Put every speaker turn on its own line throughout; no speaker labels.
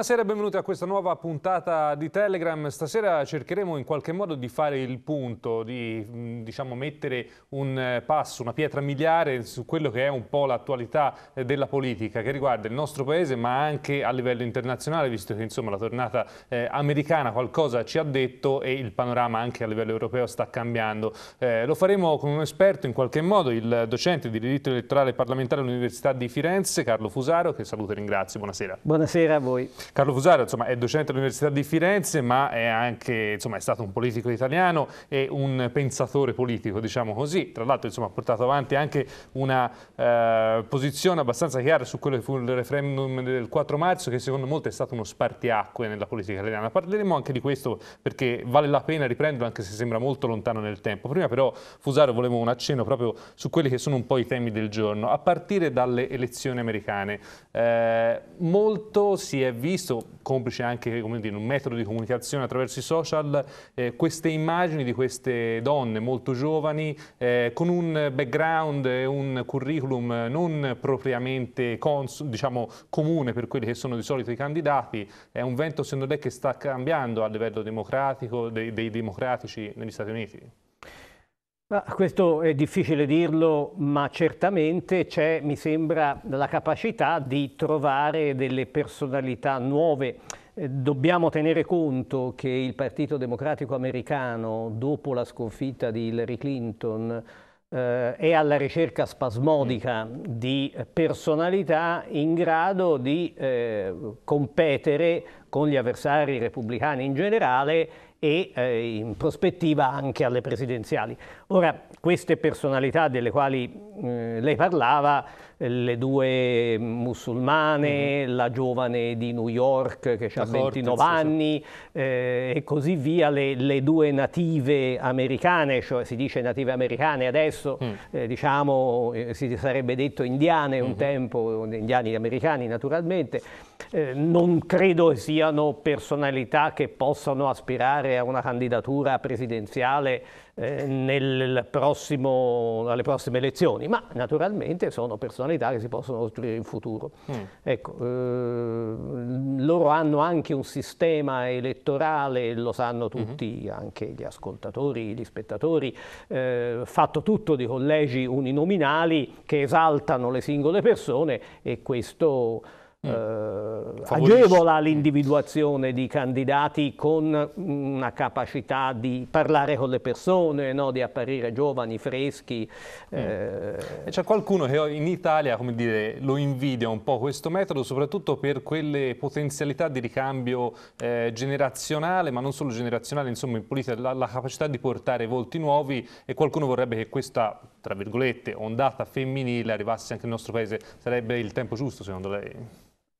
Buonasera e benvenuti a questa nuova puntata di Telegram. Stasera cercheremo in qualche modo di fare il punto, di mm, diciamo, mettere un eh, passo, una pietra miliare su quello che è un po' l'attualità eh, della politica che riguarda il nostro paese ma anche a livello internazionale visto che insomma, la tornata eh, americana qualcosa ci ha detto e il panorama anche a livello europeo sta cambiando. Eh, lo faremo con un esperto in qualche modo, il docente di diritto elettorale parlamentare all'Università di Firenze, Carlo Fusaro, che saluto e ringrazio. Buonasera. Buonasera a voi. Carlo Fusaro insomma, è docente all'Università di Firenze ma è anche insomma, è stato un politico italiano e un pensatore politico diciamo così, tra l'altro ha portato avanti anche una eh, posizione abbastanza chiara su quello che fu il referendum del 4 marzo che secondo molti è stato uno spartiacque nella politica italiana. Parleremo anche di questo perché vale la pena riprenderlo anche se sembra molto lontano nel tempo. Prima però Fusaro volevo un accenno proprio su quelli che sono un po' i temi del giorno, a partire dalle elezioni americane. Eh, molto si è visto visto, complice anche dire, un metodo di comunicazione attraverso i social, eh, queste immagini di queste donne molto giovani eh, con un background e un curriculum non propriamente diciamo, comune per quelli che sono di solito i candidati, è un vento secondo lei che sta cambiando a livello democratico, dei, dei democratici negli Stati Uniti?
questo è difficile dirlo, ma certamente c'è, mi sembra, la capacità di trovare delle personalità nuove. Eh, dobbiamo tenere conto che il Partito Democratico americano, dopo la sconfitta di Hillary Clinton, eh, è alla ricerca spasmodica mm. di personalità in grado di eh, competere con gli avversari repubblicani in generale e eh, in prospettiva anche alle presidenziali. Ora, queste personalità delle quali eh, lei parlava le due musulmane, mm -hmm. la giovane di New York che ha 29 anni eh, e così via, le, le, due native americane, cioè si dice native americane adesso, mm. eh, diciamo eh, si sarebbe detto indiane un mm -hmm. tempo, indiani americani naturalmente, eh, non credo siano personalità che possano aspirare a una candidatura presidenziale eh, nel prossimo, alle prossime elezioni, ma naturalmente sono personalità funzionalità che si possono costruire in futuro. Mm. Ecco, eh, loro hanno anche un sistema elettorale, lo sanno mm-hmm. tutti, mm -hmm. anche gli ascoltatori, gli spettatori, eh, fatto tutto di collegi uninominali che esaltano le singole persone e questo Mm. eh, agevola l'individuazione di candidati con mm, una capacità di parlare con le persone,
no? di apparire giovani, freschi. Mm. Eh. C'è qualcuno che in Italia dire, lo invidia un po' questo metodo, soprattutto per quelle potenzialità di ricambio eh, generazionale, ma non solo generazionale, insomma in politica, la, la capacità di portare volti nuovi e qualcuno vorrebbe che questa, tra virgolette, ondata femminile arrivasse anche nel nostro paese. Sarebbe il tempo giusto secondo lei?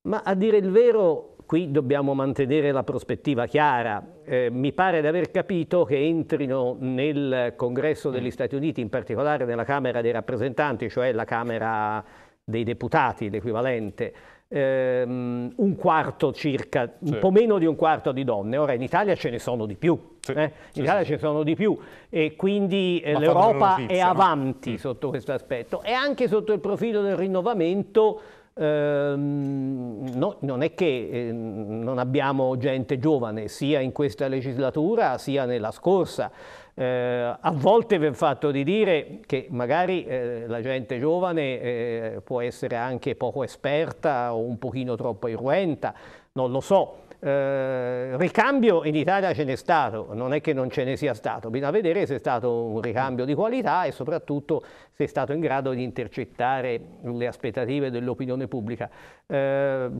Ma a dire il vero, qui dobbiamo mantenere la prospettiva chiara. Eh, mi pare di aver capito che entrino nel congresso degli mm. Stati Uniti, in particolare nella Camera dei rappresentanti, cioè la Camera dei deputati, l'equivalente, ehm, un quarto circa, sì. un po' meno di un quarto di donne. Ora in Italia ce ne sono di più, sì. eh? in sì, Italia ce ne sono di più e quindi eh, l'Europa è avanti no? Mm. sotto questo aspetto e anche sotto il profilo del rinnovamento Ehm, no, non è che ehm, non abbiamo gente giovane sia in questa legislatura sia nella scorsa. Eh, a volte vi ho fatto di dire che magari eh, la gente giovane eh, può essere anche poco esperta o un pochino troppo irruenta, non lo so eh, ricambio in Italia ce n'è stato, non è che non ce ne sia stato, bisogna vedere se è stato un ricambio di qualità e soprattutto se è stato in grado di intercettare le aspettative dell'opinione pubblica. Eh,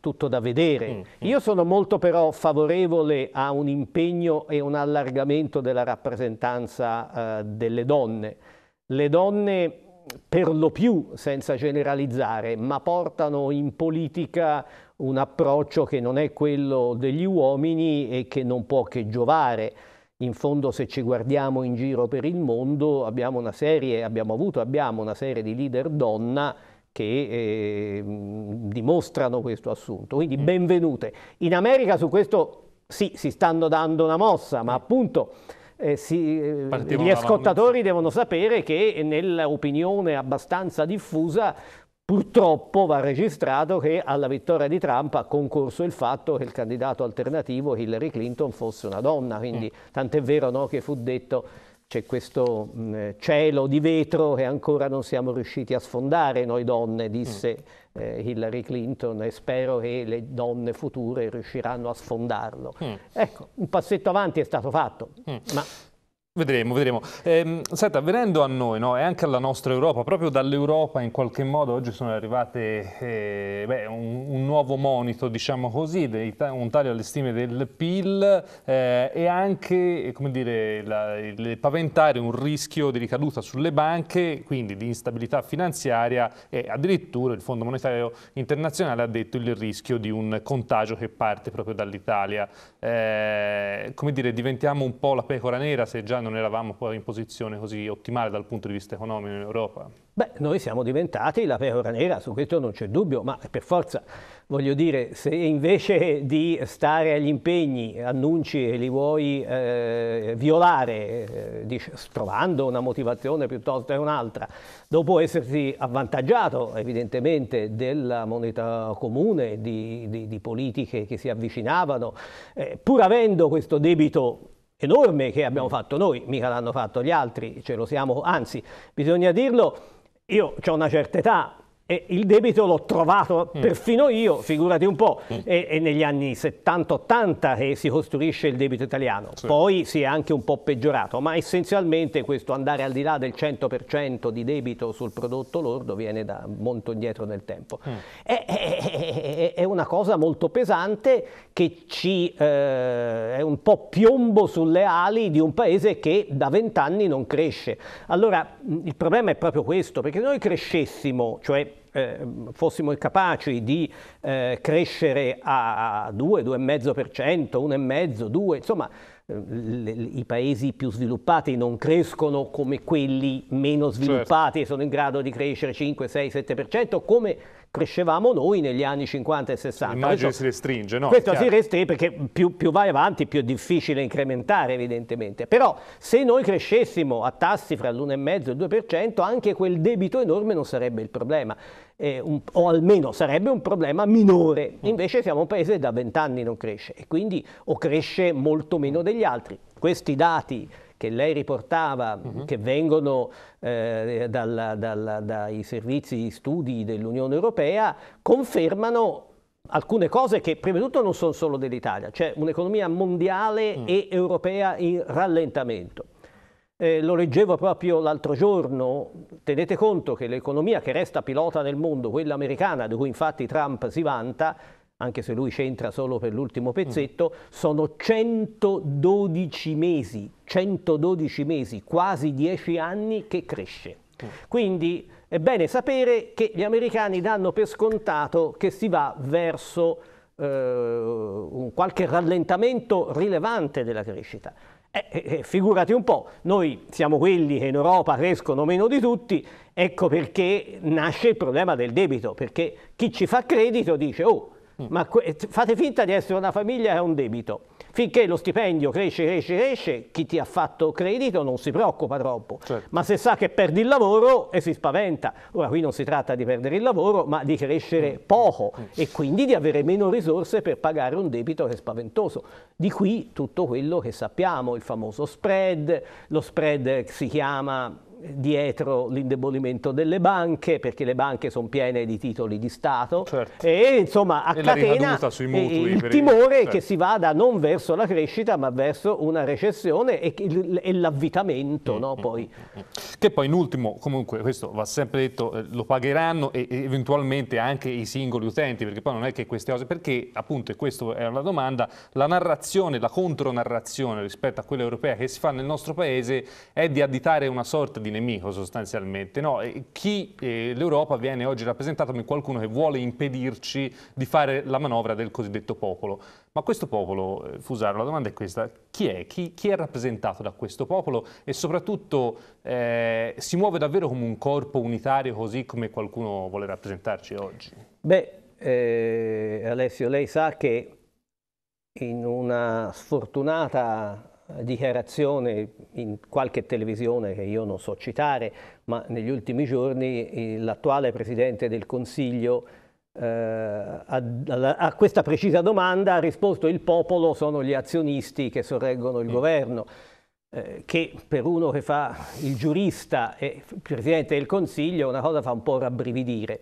tutto da vedere. Mm, mm. Io sono molto però favorevole a un impegno e un allargamento della rappresentanza eh, delle donne. Le donne per lo più, senza generalizzare, ma portano in politica un approccio che non è quello degli uomini e che non può che giovare. In fondo se ci guardiamo in giro per il mondo abbiamo una serie, abbiamo avuto, abbiamo una serie di leader donna che eh, dimostrano questo assunto. Quindi mm. benvenute. In America su questo sì, si stanno dando una mossa, ma mm. appunto eh, si, eh, gli ascoltatori devono sapere che nell'opinione abbastanza diffusa Purtroppo va registrato che alla vittoria di Trump ha concorso il fatto che il candidato alternativo Hillary Clinton fosse una donna, quindi mm. tant'è vero no, che fu detto c'è questo mh, mm, cielo di vetro che ancora non siamo riusciti a sfondare noi donne, disse mm. eh, Hillary Clinton, e spero che le donne future riusciranno a sfondarlo. Mm. Ecco, un passetto avanti è stato fatto, mm. ma
Vedremo, vedremo. Eh, senta, venendo a noi no, e anche alla nostra Europa, proprio dall'Europa in qualche modo oggi sono arrivate eh, beh, un, un, nuovo monito, diciamo così, dei, un taglio alle stime del PIL eh, e anche come dire, la, il, paventare un rischio di ricaduta sulle banche, quindi di instabilità finanziaria e addirittura il Fondo Monetario Internazionale ha detto il rischio di un contagio che parte proprio dall'Italia. Eh, come dire, diventiamo un po' la pecora nera se già non eravamo poi in posizione così ottimale dal punto di vista economico in Europa? Beh, noi siamo diventati la
pecora nera, su questo non c'è dubbio, ma per forza, voglio dire, se invece di stare agli impegni, annunci e li vuoi eh, violare, eh, trovando una motivazione piuttosto che un'altra, dopo essersi avvantaggiato evidentemente della moneta comune, di, di, di politiche che si avvicinavano, eh, pur avendo questo debito enorme che abbiamo fatto noi, mica l'hanno fatto gli altri, ce lo siamo, anzi bisogna dirlo, io ho una certa età, e il debito l'ho trovato mm. perfino io, figurati un po', mm. e, e, negli anni 70-80 che si costruisce il debito italiano, sì. poi si è anche un po' peggiorato, ma essenzialmente questo andare al di là del 100% di debito sul prodotto lordo viene da molto indietro nel tempo. Mm. È, è, è, una cosa molto pesante che ci, eh, è un po' piombo sulle ali di un paese che da vent'anni non cresce. Allora il problema è proprio questo, perché noi crescessimo, cioè eh, fossimo capaci di eh, crescere a 2, 2,5%, 1,5%, 2, insomma eh, i paesi più sviluppati non crescono come quelli meno sviluppati certo. sono in grado di crescere 5, 6, 7%, come crescevamo noi negli anni 50 e 60. L'immagine questo, si
restringe, no? Questo chiaro. si
restringe perché più, più, vai avanti più è difficile incrementare evidentemente, però se noi crescessimo a tassi fra l'1,5 e il 2% anche quel debito enorme non sarebbe il problema, eh, un, o almeno sarebbe un problema minore, mm. invece siamo un paese che da 20 anni non cresce e quindi o cresce molto meno degli altri. Questi dati che lei riportava, uh mhm. -huh. che vengono eh, dalla, dalla, dai servizi studi dell'Unione Europea, confermano alcune cose che prima di tutto non sono solo dell'Italia, c'è cioè un'economia mondiale mm. e europea in rallentamento. Eh, lo leggevo proprio l'altro giorno, tenete conto che l'economia che resta pilota nel mondo, quella americana, di cui infatti Trump si vanta, anche se lui c'entra solo per l'ultimo mm. pezzetto, mm. sono 112 mesi, 112 mesi, quasi 10 anni che cresce. Mm. Quindi è bene sapere che gli americani danno per scontato che si va verso eh, un qualche rallentamento rilevante della crescita. Eh, eh, eh, figurati un po', noi siamo quelli che in Europa crescono meno di tutti, ecco perché nasce il problema del debito, perché chi ci fa credito dice oh Mm. Ma eh, fate finta di essere una famiglia che un debito. Finché lo stipendio cresce, cresce, cresce, chi ti ha fatto credito non si preoccupa troppo. Certo. Ma se sa che perdi il lavoro e eh, si spaventa. Ora qui non si tratta di perdere il lavoro, ma di crescere mm. poco mm. e quindi di avere meno risorse per pagare un debito che è spaventoso. Di qui tutto quello che sappiamo, il famoso spread, lo spread si chiama dietro l'indebolimento delle banche, perché le banche sono piene di titoli di Stato certo. e insomma a e catena mutui, il timore certo. che si vada non verso la crescita ma verso una recessione e, e l'avvitamento.
Mm, no, mm, poi. Mm, mm, che poi in ultimo, comunque, questo va sempre detto, eh, lo pagheranno e eventualmente anche i singoli utenti, perché poi non è che queste cose, perché appunto, e questa era la domanda, la narrazione, la contronarrazione rispetto a quella europea che si fa nel nostro paese è di additare una sorta di nemico sostanzialmente. No, chi eh, l'Europa viene oggi rappresentata come qualcuno che vuole impedirci di fare la manovra del cosiddetto popolo. Ma questo popolo, eh, Fusaro, la domanda è questa, chi è? Chi, chi è rappresentato da questo popolo e soprattutto eh, si muove davvero come un corpo unitario così come qualcuno vuole rappresentarci oggi?
Beh, eh, Alessio, lei sa che in una sfortunata eh, dichiarazione in qualche televisione che io non so citare, ma negli ultimi giorni l'attuale Presidente del Consiglio eh, a, a, questa precisa domanda ha risposto il popolo sono gli azionisti che sorreggono il sì. Mm. governo, eh, che per uno che fa il giurista e il Presidente del Consiglio una cosa fa un po' rabbrividire.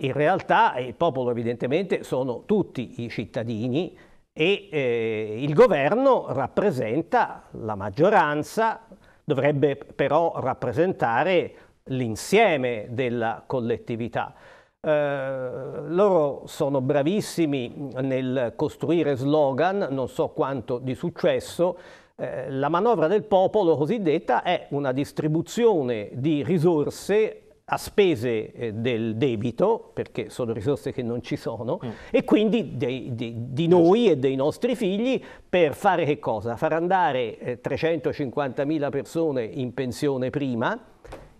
In realtà il popolo evidentemente sono tutti i cittadini, e eh, il governo rappresenta la maggioranza, dovrebbe però rappresentare l'insieme della collettività. Eh, loro sono bravissimi nel costruire slogan, non so quanto di successo, eh, la manovra del popolo cosiddetta è una distribuzione di risorse a spese eh, del debito, perché sono risorse che non ci sono, mm. e quindi dei, dei, di noi e dei nostri figli per fare che cosa? Far andare 350.000 eh, persone in pensione prima,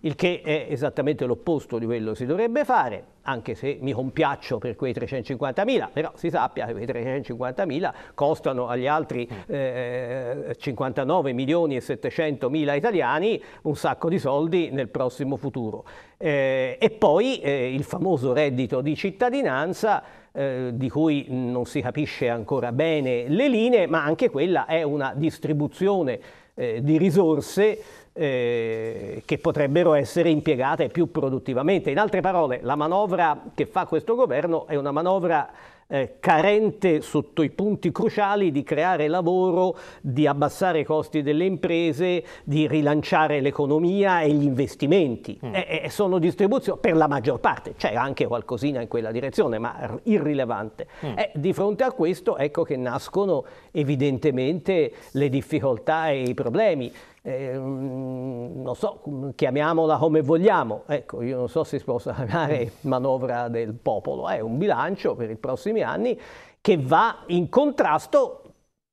il che è esattamente l'opposto di quello che si dovrebbe fare, anche se mi compiaccio per quei 350.000, però si sappia che quei 350.000 costano agli altri eh, 59 milioni e 700 mila italiani un sacco di soldi nel prossimo futuro. Eh, e poi eh, il famoso reddito di cittadinanza eh, di cui non si capisce ancora bene le linee, ma anche quella è una distribuzione eh, di risorse eh, che potrebbero essere impiegate più produttivamente. In altre parole, la manovra che fa questo governo è una manovra eh, carente sotto i punti cruciali di creare lavoro, di abbassare i costi delle imprese, di rilanciare l'economia e gli investimenti. Mm. E, e sono distribuzioni per la maggior parte, c'è anche qualcosina in quella direzione, ma irrilevante. Mm. E eh, di fronte a questo ecco che nascono evidentemente le difficoltà e i problemi eh, non so, chiamiamola come vogliamo, ecco, io non so se si possa chiamare manovra del popolo, è un bilancio per i prossimi anni che va in contrasto,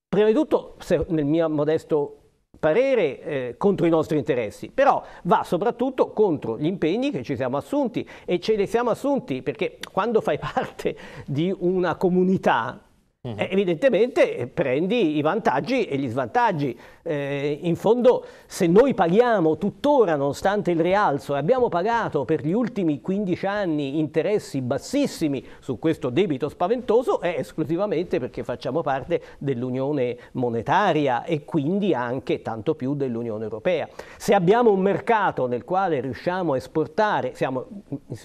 prima di tutto, se, nel mio modesto parere eh, contro i nostri interessi, però va soprattutto contro gli impegni che ci siamo assunti e ce li siamo assunti perché quando fai parte di una comunità eh, evidentemente prendi i vantaggi e gli svantaggi. Eh, in fondo se noi paghiamo tuttora, nonostante il rialzo, e abbiamo pagato per gli ultimi 15 anni interessi bassissimi su questo debito spaventoso, è esclusivamente perché facciamo parte dell'Unione monetaria e quindi anche tanto più dell'Unione europea. Se abbiamo un mercato nel quale riusciamo a esportare, siamo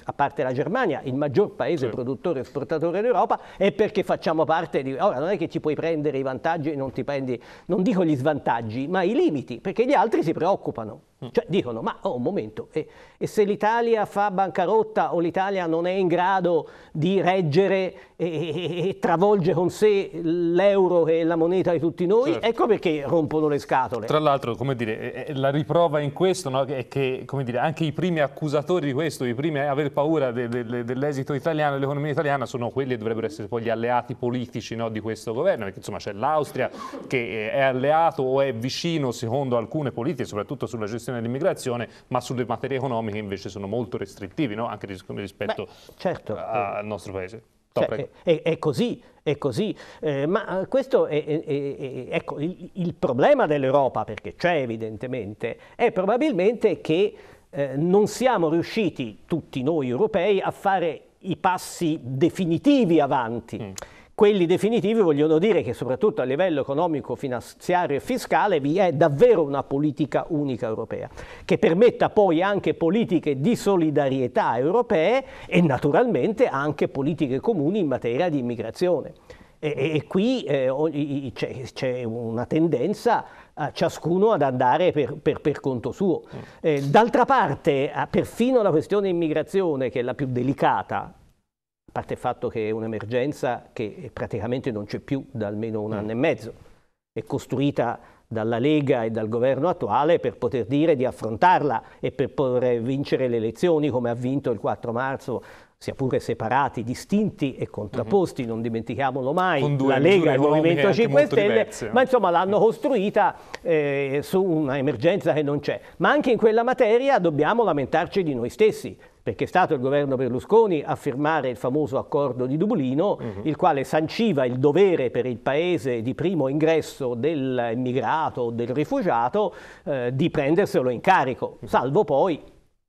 a parte la Germania il maggior paese sì. produttore e esportatore d'Europa, è perché facciamo parte di... Ora non è che ci puoi prendere i vantaggi e non ti prendi, non dico gli svantaggi, vantaggi ma i limiti, perché gli altri si preoccupano. Mm. Cioè dicono, ma oh, un momento, e, e se l'Italia fa bancarotta o l'Italia non è in grado di reggere e, e, e travolge con sé l'euro che è la moneta di tutti noi, certo. ecco perché rompono le scatole. Tra
l'altro, come dire, la riprova in questo no, è che dire, anche i primi accusatori di questo, i primi a aver paura de, de, de, dell'esito italiano, dell'economia italiana, sono quelli che dovrebbero essere poi gli alleati politici no, di questo governo, perché insomma c'è l'Austria che eh, è alleato o è vicino, secondo alcune politiche, soprattutto sulla gestione gestione dell'immigrazione, ma sulle materie economiche invece sono molto restrittivi, no? anche rispetto Beh, certo. al nostro paese. Cioè,
è, è, così, è così. Eh, ma eh, questo è, ecco, il, il, problema dell'Europa, perché c'è evidentemente, è probabilmente che eh, non siamo riusciti, tutti noi europei, a fare i passi definitivi avanti. Mm quelli definitivi vogliono dire che soprattutto a livello economico, finanziario e fiscale vi è davvero una politica unica europea che permetta poi anche politiche di solidarietà europee e naturalmente anche politiche comuni in materia di immigrazione. E, e, e qui eh, c'è una tendenza a ciascuno ad andare per, per, per conto suo. Mm. Eh, D'altra parte, perfino la questione immigrazione, che è la più delicata, a parte il fatto che è un'emergenza che praticamente non c'è più da almeno un mm. anno e mezzo, è costruita dalla Lega e dal governo attuale per poter dire di affrontarla e per poter vincere le elezioni come ha vinto il 4 marzo sia pure separati, distinti e contrapposti, mm -hmm. non dimentichiamolo mai, la Lega e il Movimento 5 Stelle, diverse, ma insomma l'hanno mm. costruita eh, su un'emergenza che non c'è. Ma anche in quella materia dobbiamo lamentarci di noi stessi, perché è stato il governo Berlusconi a firmare il famoso accordo di Dublino, uh-huh. il quale sanciva il dovere per il paese di primo ingresso dell'immigrato o del rifugiato eh, di prenderselo in carico, uh-huh. salvo poi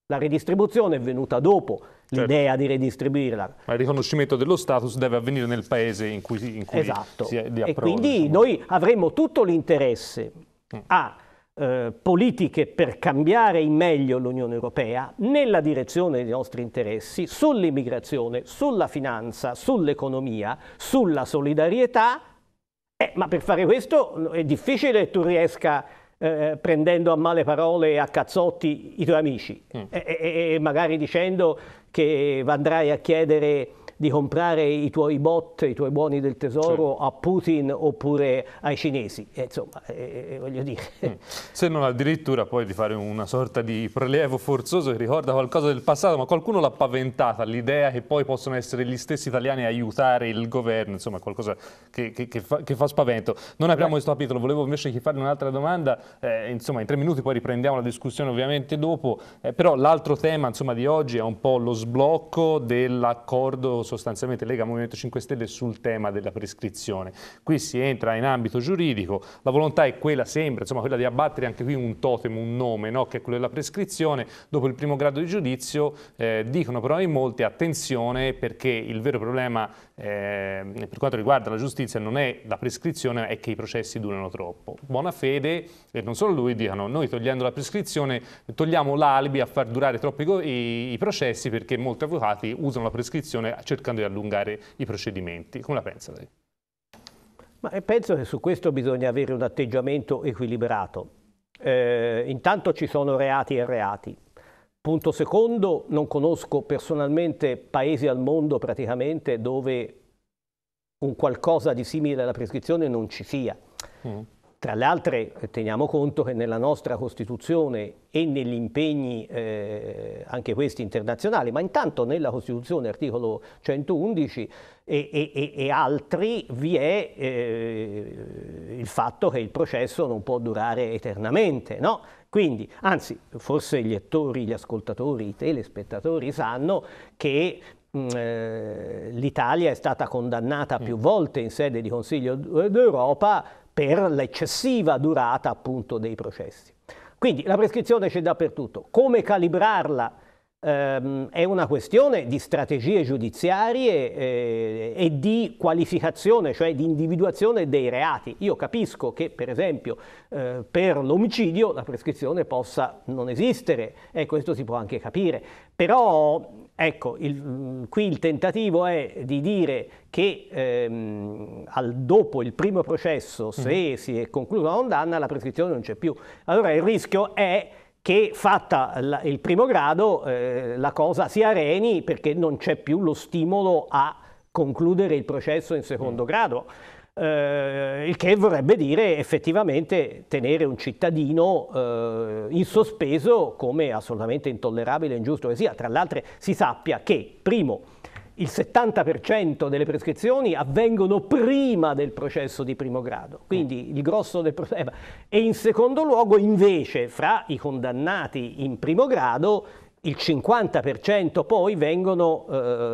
la redistribuzione è venuta dopo certo. l'idea certo. di redistribuirla.
Ma il riconoscimento dello status deve avvenire nel paese in cui, in cui esatto. si li approda. E quindi
noi avremmo tutto l'interesse mm. a eh, politiche per cambiare in meglio l'Unione Europea nella direzione dei nostri interessi sull'immigrazione, sulla finanza, sull'economia, sulla solidarietà, eh, ma per fare questo è difficile che tu riesca eh, prendendo a male parole e a cazzotti i tuoi amici mm. e, e, e magari dicendo che andrai a chiedere di comprare i tuoi bot, i tuoi buoni del tesoro sì. Certo. a Putin oppure ai cinesi. E, eh, insomma, eh, eh, eh, voglio dire.
Mm. Se non addirittura poi di fare una sorta di prelievo forzoso che ricorda qualcosa del passato, ma qualcuno l'ha paventata, l'idea che poi possono essere gli stessi italiani a aiutare il governo, insomma qualcosa che, che, che, fa, che fa, spavento. Non apriamo questo capitolo, volevo invece farne un'altra domanda, eh, insomma in tre minuti poi riprendiamo la discussione ovviamente dopo, eh, però l'altro tema insomma, di oggi è un po' lo sblocco dell'accordo sostanzialmente Lega Movimento 5 Stelle sul tema della prescrizione. Qui si entra in ambito giuridico, la volontà è quella, sembra, insomma, quella di abbattere anche qui un totem, un nome, no? che è quello della prescrizione. Dopo il primo grado di giudizio eh, dicono però in molti attenzione perché il vero problema eh, per quanto riguarda la giustizia non è la prescrizione, è che i processi durano troppo. Buona fede, e non solo lui, dicono noi togliendo la prescrizione togliamo l'alibi a far durare troppo i, i, processi perché molti avvocati usano la prescrizione cercando di allungare i procedimenti. Come la pensa lei?
Ma eh, penso che su questo bisogna avere un atteggiamento equilibrato. Eh, intanto ci sono reati e reati. Punto secondo, non conosco personalmente paesi al mondo praticamente dove un qualcosa di simile alla prescrizione non ci sia. Mm. Tra le altre eh, teniamo conto che nella nostra Costituzione e negli impegni eh, anche questi internazionali, ma intanto nella Costituzione, articolo 111 e, e, e altri, vi è eh, il fatto che il processo non può durare eternamente, no? Quindi, anzi, forse gli attori, gli ascoltatori, i telespettatori sanno che mm, eh, l'Italia è stata condannata più mm. volte in sede di Consiglio eh, d'Europa per l'eccessiva durata appunto dei processi. Quindi la prescrizione c'è dappertutto. Come calibrarla? ehm, è una questione di strategie giudiziarie eh, e di qualificazione, cioè di individuazione dei reati. Io capisco che per esempio eh, per l'omicidio la prescrizione possa non esistere e questo si può anche capire, però Ecco, il, mm, qui il tentativo è di dire che ehm, al, dopo il primo processo, se mm. si è conclusa la condanna, la prescrizione non c'è più. Allora il rischio è che fatta la, il primo grado eh, la cosa si areni perché non c'è più lo stimolo a concludere il processo in secondo mm. grado. Eh, il che vorrebbe dire effettivamente tenere un cittadino eh, in sospeso come assolutamente intollerabile e ingiusto che sia. Tra l'altro si sappia che, primo, il 70% delle prescrizioni avvengono prima del processo di primo grado, quindi mm. il grosso del problema. Eh, e in secondo luogo invece fra i condannati in primo grado il 50% poi vengono,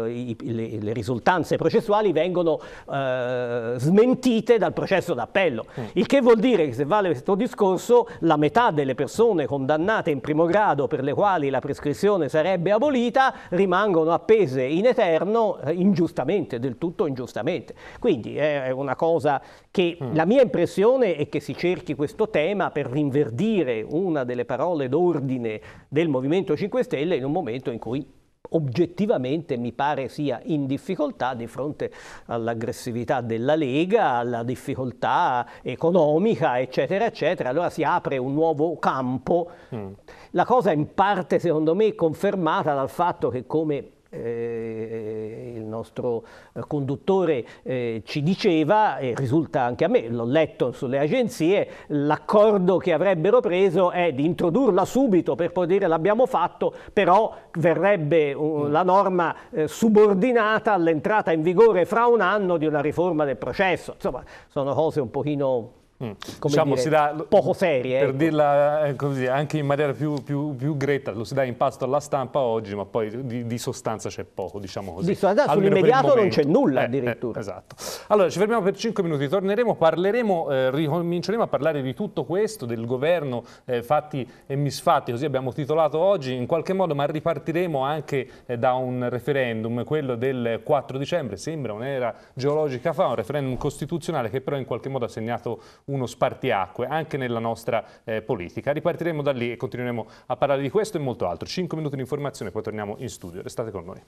eh, i, le, le, risultanze processuali vengono eh, smentite dal processo d'appello, mm. il che vuol dire che se vale questo discorso la metà delle persone condannate in primo grado per le quali la prescrizione sarebbe abolita rimangono appese in eterno eh, ingiustamente, del tutto ingiustamente. Quindi è una cosa che mm. la mia impressione è che si cerchi questo tema per rinverdire una delle parole d'ordine del Movimento 5 Stelle Roccella in un momento in cui oggettivamente mi pare sia in difficoltà di fronte all'aggressività della Lega, alla difficoltà economica, eccetera, eccetera. Allora si apre un nuovo campo. Mm. La cosa in parte, secondo me, è confermata dal fatto che come eh, il nostro eh, conduttore eh, ci diceva, e risulta anche a me, l'ho letto sulle agenzie, l'accordo che avrebbero preso è di introdurla subito per poi dire l'abbiamo fatto, però verrebbe uh, la norma eh, subordinata all'entrata in vigore fra un anno di una riforma del processo. Insomma, sono cose un pochino
Mm. Diciamo, dire, dà,
poco serie. Per ecco.
dirla eh, così, anche in maniera più, più, più, gretta, lo si dà in pasto alla stampa oggi, ma poi di, di sostanza c'è poco, diciamo così. Di sostanza sull'immediato non c'è nulla eh, addirittura. Eh, esatto. Allora, ci fermiamo per 5 minuti, torneremo, parleremo, eh, ricominceremo a parlare di tutto questo, del governo, eh, fatti e misfatti, così abbiamo titolato oggi, in qualche modo, ma ripartiremo anche da un referendum, quello del 4 dicembre, sembra un'era geologica fa, un referendum costituzionale che però in qualche modo ha segnato uno spartiacque anche nella nostra eh, politica. Ripartiremo da lì e continueremo a parlare di questo e molto altro. Cinque minuti di informazione, poi torniamo in studio. Restate con noi.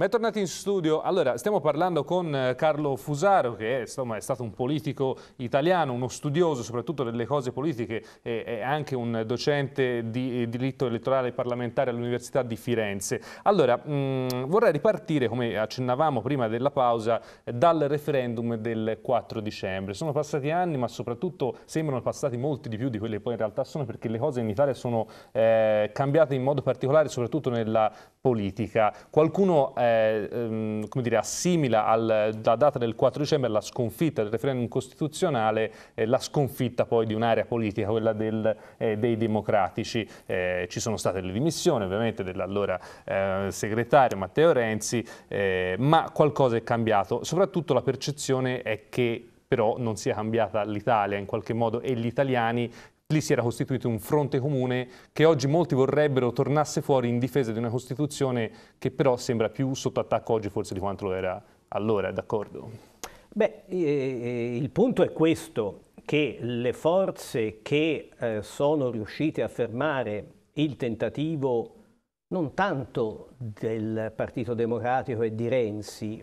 Bentornati in studio. Allora, stiamo parlando con eh, Carlo Fusaro, che è, insomma, è, stato un politico italiano, uno studioso soprattutto delle cose politiche, e, è anche un docente di eh, diritto elettorale parlamentare all'Università di Firenze. Allora, mh, mm, vorrei ripartire, come accennavamo prima della pausa, dal referendum del 4 dicembre. Sono passati anni, ma soprattutto sembrano passati molti di più di quelli che poi in realtà sono, perché le cose in Italia sono eh, cambiate in modo particolare, soprattutto nella politica. Qualcuno eh, ehm, dire, assimila alla data del 4 dicembre la sconfitta del referendum costituzionale, eh, la sconfitta poi di un'area politica, quella del, eh, dei democratici. Eh, ci sono state le dimissioni ovviamente dell'allora eh, segretario Matteo Renzi, eh, ma qualcosa è cambiato. Soprattutto la percezione è che però non sia cambiata l'Italia in qualche modo e gli italiani Lì si era costituito un fronte comune che oggi molti vorrebbero tornasse fuori in difesa di una Costituzione che però sembra più sotto attacco oggi forse di quanto lo era allora, d'accordo?
Beh, eh, il punto è questo, che le forze che eh, sono riuscite a fermare il tentativo non tanto del Partito Democratico e di Renzi,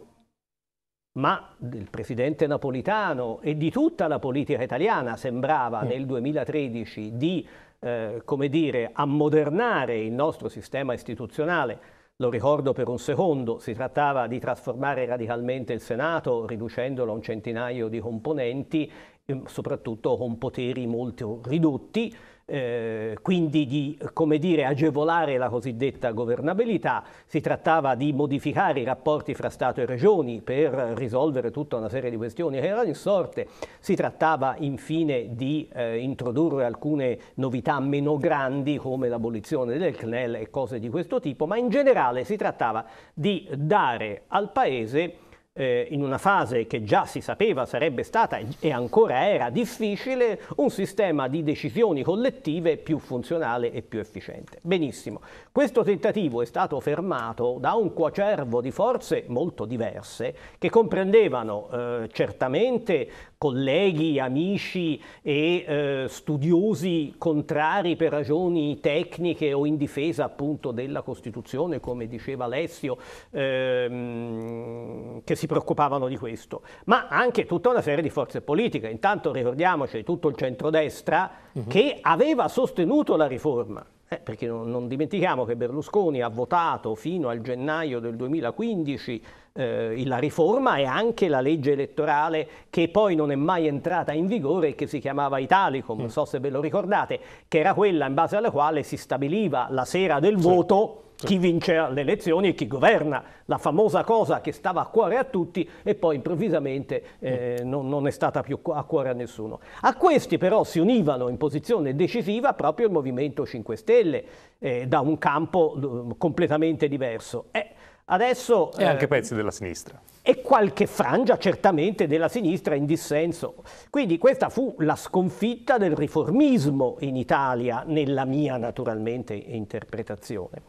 ma del presidente napolitano e di tutta la politica italiana sembrava mm. nel 2013 di eh, come dire, ammodernare il nostro sistema istituzionale. Lo ricordo per un secondo, si trattava di trasformare radicalmente il Senato riducendolo a un centinaio di componenti, ehm, soprattutto con poteri molto ridotti, eh, quindi di dire, agevolare la cosiddetta governabilità, si trattava di modificare i rapporti fra Stato e Regioni per risolvere tutta una serie di questioni che erano in sorte, si trattava infine di eh, introdurre alcune novità meno grandi come l'abolizione del CNEL e cose di questo tipo, ma in generale si trattava di dare al Paese eh, in una fase che già si sapeva sarebbe stata e ancora era difficile, un sistema di decisioni collettive più funzionale e più efficiente. Benissimo, questo tentativo è stato fermato da un quacervo di forze molto diverse che comprendevano eh, certamente colleghi, amici e eh, studiosi contrari per ragioni tecniche o in difesa appunto della Costituzione, come diceva Alessio, ehm, che si preoccupavano di questo, ma anche tutta una serie di forze politiche. Intanto ricordiamoci tutto il centrodestra uh mhm. -huh. che aveva sostenuto la riforma. Eh, perché non, non dimentichiamo che Berlusconi ha votato fino al gennaio del 2015 eh, la riforma e anche la legge elettorale che poi non è mai entrata in vigore e che si chiamava Italicum, mm. non mm. so se ve lo ricordate, che era quella in base alla quale si stabiliva la sera del sì. voto chi vince le elezioni e chi governa, la famosa cosa che stava a cuore a tutti e poi improvvisamente eh, mm. non, non, è stata più a cuore a nessuno. A questi però si univano in posizione decisiva proprio il Movimento 5 Stelle, eh, da un campo mm, completamente diverso. Eh, Adesso, e anche eh, pezzi della sinistra. E qualche frangia certamente della sinistra in dissenso. Quindi questa fu la sconfitta del riformismo in Italia, nella mia naturalmente interpretazione.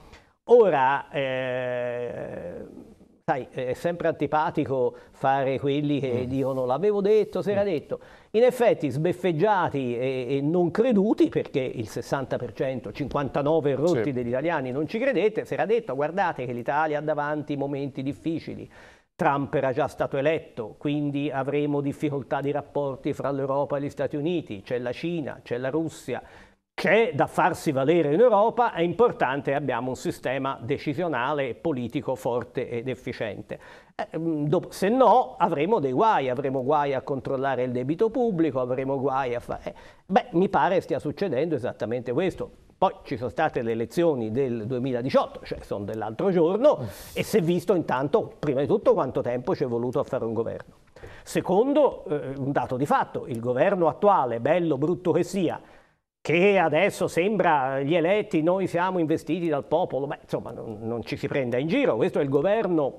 Ora, eh, sai, è sempre antipatico fare quelli che mm. dicono l'avevo detto, si era mm. detto. In effetti sbeffeggiati e, e non creduti, perché il 60%, 59 rotti sì. degli italiani non ci credete, si era detto guardate che l'Italia ha davanti momenti difficili, Trump era già stato eletto, quindi avremo difficoltà di rapporti fra l'Europa e gli Stati Uniti, c'è la Cina, c'è la Russia, c'è da farsi valere in Europa, è importante che abbiamo un sistema decisionale e politico forte ed efficiente. Eh, mm, se no avremo dei guai, avremo guai a controllare il debito pubblico, avremo guai a fare... Eh, beh, mi pare stia succedendo esattamente questo. Poi ci sono state le elezioni del 2018, cioè sono dell'altro giorno, e si è visto intanto, prima di tutto, quanto tempo ci è voluto a fare un governo. Secondo, eh, un dato di fatto, il governo attuale, bello, brutto che sia, che adesso sembra gli eletti, noi siamo investiti dal popolo, beh, insomma non, non ci si prenda in giro, questo è il governo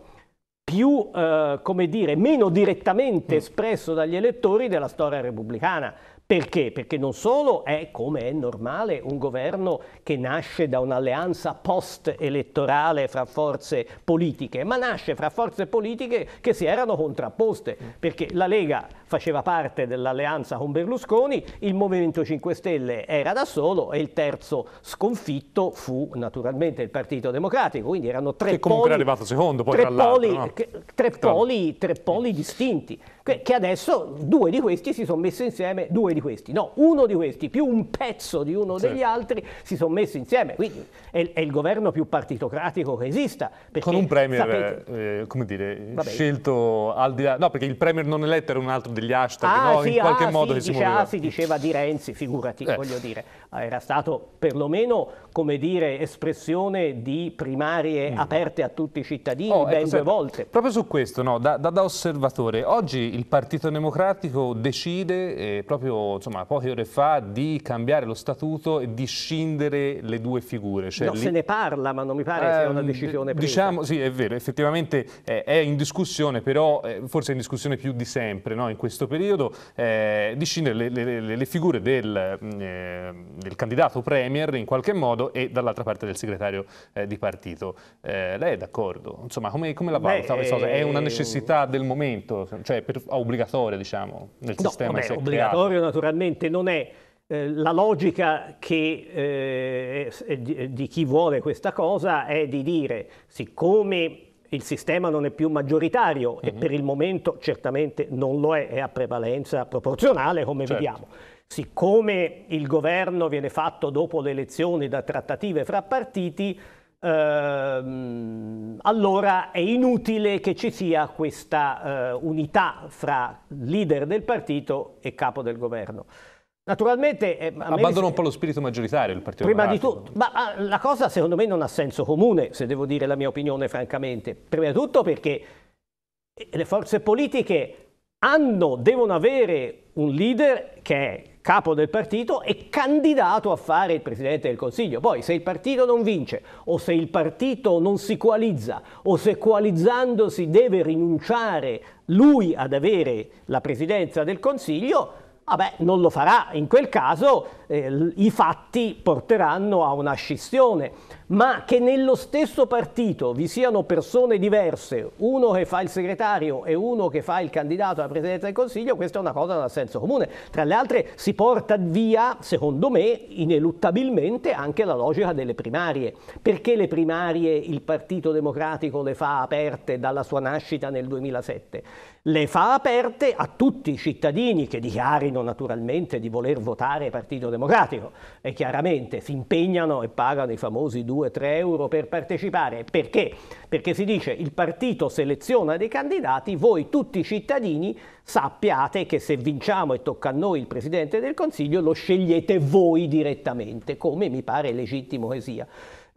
più, eh, come dire, meno direttamente mm. espresso dagli elettori della storia repubblicana. Perché? Perché non solo è, come è normale, un governo che nasce da un'alleanza post-elettorale fra forze politiche, ma nasce fra forze politiche che si erano contrapposte, mm. perché la Lega faceva parte dell'alleanza con Berlusconi, il Movimento 5 Stelle era da solo e il terzo sconfitto fu naturalmente il Partito Democratico, quindi erano tre che comunque poli, arrivato secondo poi tre, poli, tre poli distinti che adesso due di questi si sono messi insieme, due di questi, no, uno di questi più un pezzo di uno certo. degli altri si sono messi insieme, quindi è, è, il governo più partitocratico che esista. Con un premier, sapete,
eh, eh, come dire, Vabbè. scelto al di là, no perché il premier non eletto era un altro degli hashtag, ah, no? sì, in qualche ah, modo sì, si dice, ah, si
diceva di Renzi, figurati, eh. voglio dire, era stato perlomeno come dire, espressione di primarie mm. aperte a tutti i cittadini oh, ben ecco, due
volte. Proprio su questo, no, da, da, da osservatore, oggi il Partito Democratico decide eh, proprio insomma, poche ore fa di cambiare lo statuto e di scindere le due figure. Cioè, no, li... se ne
parla, ma non mi pare eh, sia una ehm, decisione presa.
Diciamo, sì, è vero, effettivamente eh, è in discussione, però eh, forse è in discussione più di sempre no? in questo periodo, eh, di scindere le, le, le figure del, mm, eh, del, candidato Premier in qualche modo e dall'altra parte del segretario di partito. lei è d'accordo? Insomma, come, come la valuta Beh, È una ehm, necessità del momento? Cioè, per, obbligatoria, diciamo, nel no, sistema vabbè, obbligatorio
creato. naturalmente non è eh, la logica che, eh, di, di chi vuole questa cosa è di dire, siccome il sistema non è più maggioritario mm -hmm. e mhm. per il momento certamente non lo è, è a prevalenza proporzionale come certo. vediamo. Siccome il governo viene fatto dopo le elezioni da trattative fra partiti, ehm, allora è inutile che ci sia questa eh, unità fra leader del partito e capo del governo. Naturalmente... Eh,
Abbandona un po' lo spirito maggioritario il Partito Prima di tutto,
ma ah, la cosa secondo me non ha senso comune, se devo dire la mia opinione francamente. Prima di tutto perché eh, le forze politiche hanno, devono avere un leader che è capo del partito e candidato a fare il Presidente del Consiglio. Poi se il partito non vince o se il partito non si coalizza o se coalizzandosi deve rinunciare lui ad avere la Presidenza del Consiglio, vabbè non lo farà. In quel caso eh, i fatti porteranno a una scissione, ma che nello stesso partito vi siano persone diverse, uno che fa il segretario e uno che fa il candidato alla presidenza del Consiglio, questa è una cosa da senso comune. Tra le altre si porta via, secondo me, ineluttabilmente anche la logica delle primarie. Perché le primarie il Partito Democratico le fa aperte dalla sua nascita nel 2007? Le fa aperte a tutti i cittadini che dichiarino naturalmente di voler votare Partito Democratico Democratico e chiaramente si impegnano e pagano i famosi 2-3 euro per partecipare. Perché? Perché si dice il partito seleziona dei candidati, voi tutti i cittadini sappiate che se vinciamo e tocca a noi il Presidente del Consiglio lo scegliete voi direttamente, come mi pare legittimo che sia.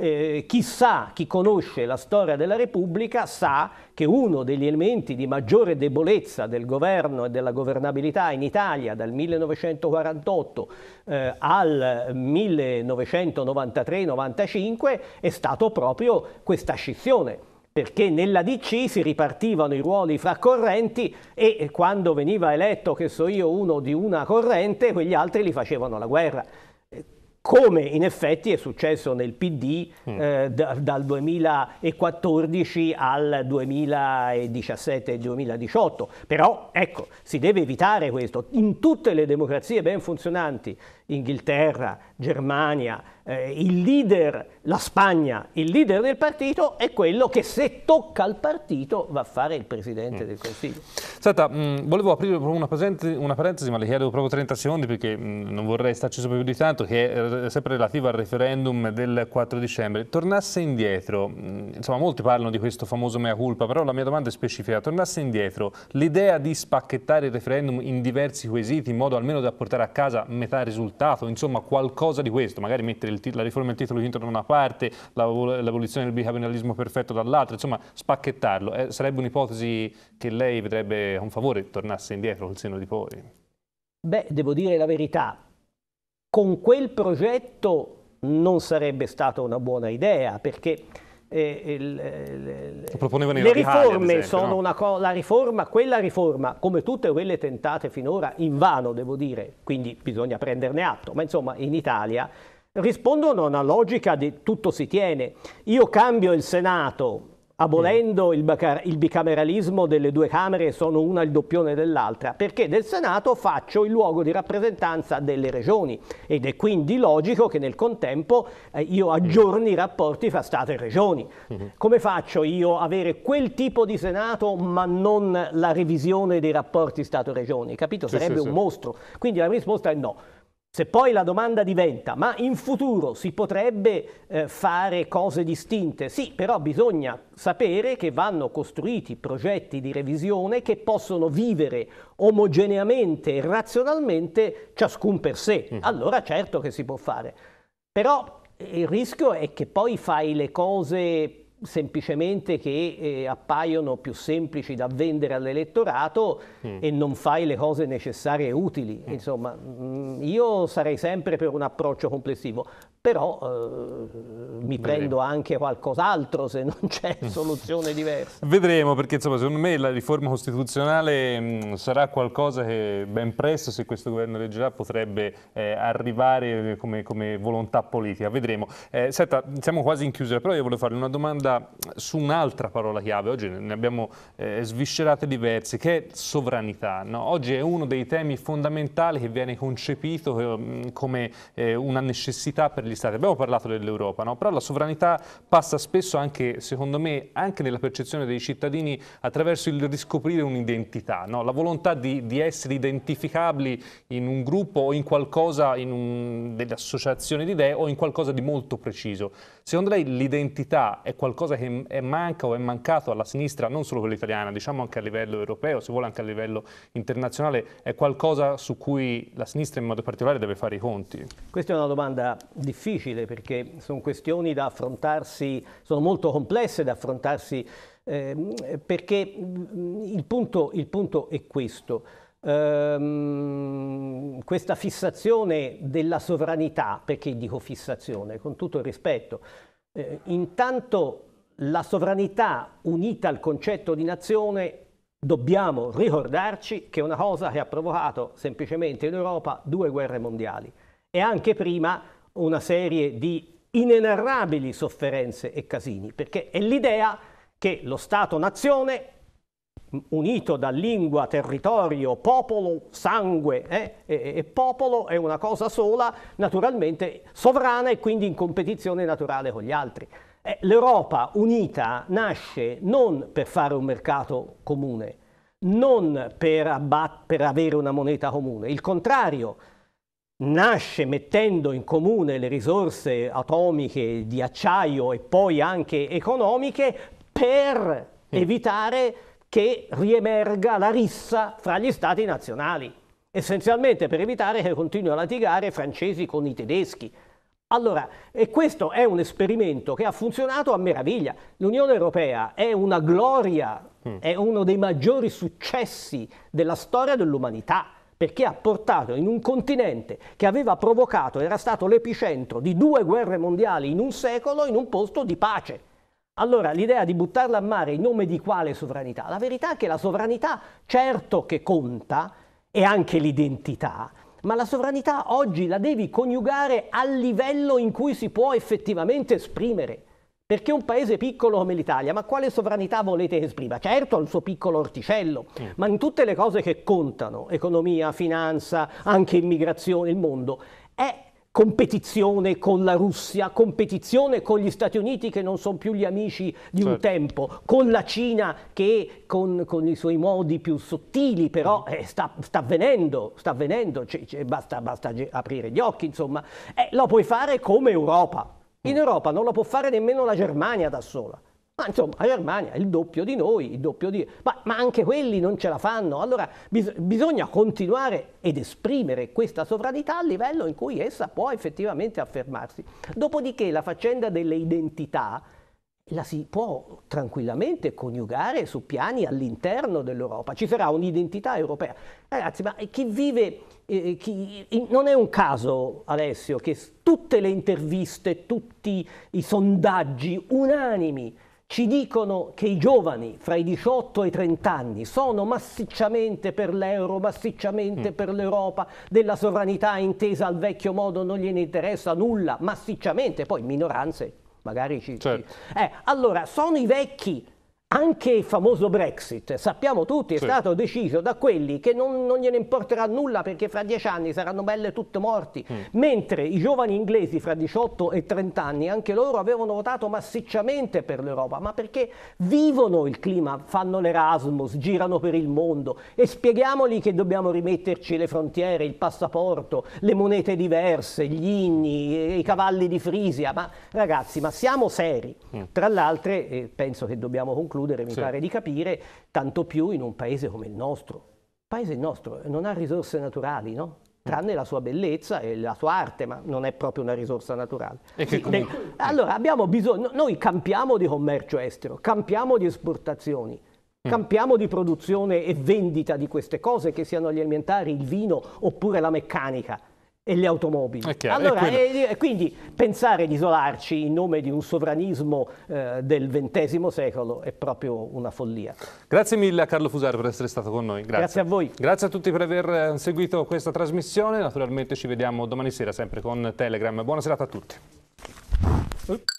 Eh, chi sa, chi conosce la storia della Repubblica sa che uno degli elementi di maggiore debolezza del governo e della governabilità in Italia dal 1948 eh, al 1993-95 è stato proprio questa scissione perché nella DC si ripartivano i ruoli fra correnti e quando veniva eletto, che so io, uno di una corrente, quegli altri li facevano la guerra come in effetti è successo nel PD mm. eh, da, dal 2014 al 2017-2018. Però ecco, si deve evitare questo. In tutte le democrazie ben funzionanti, Inghilterra, Germania, eh, il leader, la Spagna, il leader del partito è quello che se tocca al partito va a fare il Presidente mm. del Consiglio.
Senta, mh, mm, volevo aprire una, una, parentesi, ma le chiedo proprio 30 secondi perché mh, mm, non vorrei starci sopra più di tanto, che è eh, sempre relativa al referendum del 4 dicembre. Tornasse indietro, mh, mm, insomma molti parlano di questo famoso mea culpa, però la mia domanda è specifica, tornasse indietro, l'idea di spacchettare il referendum in diversi quesiti in modo almeno da portare a casa metà risultato, insomma qualcosa di questo, magari mettere il la riforma del titolo vinto da una parte, l'abolizione del bicameralismo perfetto dall'altra, insomma spacchettarlo. Eh, sarebbe un'ipotesi che lei vedrebbe con favore tornasse indietro col seno di poi?
Beh, devo dire la verità, con quel progetto non sarebbe stata una buona idea perché... Eh, eh, le, le,
le riforme esempio, sono no?
una cosa, la riforma, quella riforma, come tutte quelle tentate finora, in vano devo dire, quindi bisogna prenderne atto, ma insomma in Italia rispondono a una logica di tutto si tiene. Io cambio il Senato abolendo mm. il, il, bicameralismo delle due Camere, sono una il doppione dell'altra, perché del Senato faccio il luogo di rappresentanza delle regioni ed è quindi logico che nel contempo eh, io aggiorni i mm. rapporti fra Stato e regioni. Mm-hmm. Come faccio io a avere quel tipo di Senato ma non la revisione dei rapporti Stato-regioni? Capito? Sarebbe sì, un sì. mostro. Quindi la risposta è no. Se poi la domanda diventa ma in futuro si potrebbe eh, fare cose distinte? Sì, però bisogna sapere che vanno costruiti progetti di revisione che possono vivere omogeneamente e razionalmente ciascun per sé. Mm. Allora certo che si può fare. Però eh, il rischio è che poi fai le cose semplicemente che eh, appaiono più semplici da vendere all'elettorato mm. e non fai le cose necessarie e utili. Mm. Insomma, mh, mm, io sarei sempre per un approccio complessivo però eh, mi prendo anche qualcos'altro se non c'è soluzione diversa.
Vedremo perché insomma, secondo me la riforma costituzionale mh, mm, sarà qualcosa che ben presto se questo governo leggerà potrebbe eh, arrivare eh, come, come, volontà politica, vedremo. Eh, senta, siamo quasi in chiusura, però io volevo farle una domanda su un'altra parola chiave, oggi ne abbiamo eh, sviscerate diverse, che è sovranità. No? Oggi è uno dei temi fondamentali che viene concepito eh, come una necessità per degli Stati, abbiamo parlato dell'Europa, no? però la sovranità passa spesso anche, secondo me, anche nella percezione dei cittadini attraverso il riscoprire un'identità, no? la volontà di, di, essere identificabili in un gruppo o in qualcosa, in un, delle associazioni di idee o in qualcosa di molto preciso. Secondo lei l'identità è qualcosa che è manca o è mancato alla sinistra, non solo quella italiana, diciamo anche a livello europeo, se vuole anche a livello internazionale, è qualcosa su cui la sinistra in modo particolare deve fare i conti?
Questa è una domanda difficile difficile perché sono questioni da affrontarsi, sono molto complesse da affrontarsi eh, perché mm, il punto, il punto, è questo. Ehm, questa fissazione della sovranità, perché dico fissazione, con tutto il rispetto, eh, intanto la sovranità unita al concetto di nazione dobbiamo ricordarci che è una cosa che ha provocato semplicemente in Europa due guerre mondiali e anche prima una serie di inenarrabili sofferenze e casini, perché è l'idea che lo Stato-nazione, unito da lingua, territorio, popolo, sangue eh, e, e popolo, è una cosa sola, naturalmente sovrana e quindi in competizione naturale con gli altri. Eh, L'Europa unita nasce non per fare un mercato comune, non per, per avere una moneta comune, il contrario, nasce mettendo in comune le risorse atomiche di acciaio e poi anche economiche per evitare che riemerga la rissa fra gli stati nazionali, essenzialmente per evitare che continuino a litigare i francesi con i tedeschi. Allora, e questo è un esperimento che ha funzionato a meraviglia. L'Unione Europea è una gloria, mm. è uno dei maggiori successi della storia dell'umanità perché ha portato in un continente che aveva provocato, era stato l'epicentro di due guerre mondiali in un secolo, in un posto di pace. Allora l'idea di buttarla a mare in nome di quale sovranità? La verità è che la sovranità certo che conta e anche l'identità, ma la sovranità oggi la devi coniugare al livello in cui si può effettivamente esprimere. Perché un paese piccolo come l'Italia, ma quale sovranità volete che esprima? Certo ha il suo piccolo orticello, mm. ma in tutte le cose che contano, economia, finanza, anche immigrazione, il mondo, è competizione con la Russia, competizione con gli Stati Uniti che non sono più gli amici di certo. un tempo, con la Cina che con, con i suoi modi più sottili però mm. eh, sta, sta, avvenendo, sta avvenendo, cioè, cioè, basta, basta, aprire gli occhi insomma, eh, lo puoi fare come Europa. In mm. Europa non la può fare nemmeno la Germania da sola. Ma insomma, la Germania è il doppio di noi, il doppio di... Ma, ma anche quelli non ce la fanno. Allora bis bisogna continuare ed esprimere questa sovranità a livello in cui essa può effettivamente affermarsi. Dopodiché la faccenda delle identità la si può tranquillamente coniugare su piani all'interno dell'Europa. Ci sarà un'identità europea. Ragazzi, ma chi vive... Eh, eh chi, non è un caso, Alessio, che tutte le interviste, tutti i sondaggi unanimi ci dicono che i giovani fra i 18 e i 30 anni sono massicciamente per l'euro, massicciamente mm. per l'Europa, della sovranità intesa al vecchio modo non gliene interessa nulla, massicciamente, poi minoranze magari ci... Certo. Eh, allora, sono i vecchi anche il famoso Brexit, sappiamo tutti, è sì. stato deciso da quelli che non, non, gliene importerà nulla perché fra dieci anni saranno belle tutte morti, mm. mentre i giovani inglesi fra 18 e 30 anni, anche loro avevano votato massicciamente per l'Europa, ma perché vivono il clima, fanno l'Erasmus, girano per il mondo e spieghiamoli che dobbiamo rimetterci le frontiere, il passaporto, le monete diverse, gli inni, eh, i cavalli di Frisia, ma ragazzi, ma siamo seri. Mm. Tra l'altro, eh, penso che dobbiamo concludere, escludere, mi sì. pare di capire, tanto più in un paese come il nostro. Il paese nostro eh, non ha risorse naturali, no? tranne la sua bellezza e la sua arte, ma non è proprio una risorsa naturale. Sì, comunque... Allora, abbiamo bisogno, noi campiamo di commercio estero, campiamo di esportazioni, mm. campiamo di produzione e vendita di queste cose, che siano gli alimentari, il vino oppure la meccanica e le automobili. Chiaro, allora, e eh, eh, quindi pensare di isolarci in nome di un sovranismo eh, del XX secolo è proprio una follia.
Grazie mille a Carlo Fusaro per essere stato con noi. Grazie. Grazie a voi. Grazie a tutti per aver eh, seguito questa trasmissione. Naturalmente ci vediamo domani sera sempre con Telegram. Buona serata a tutti.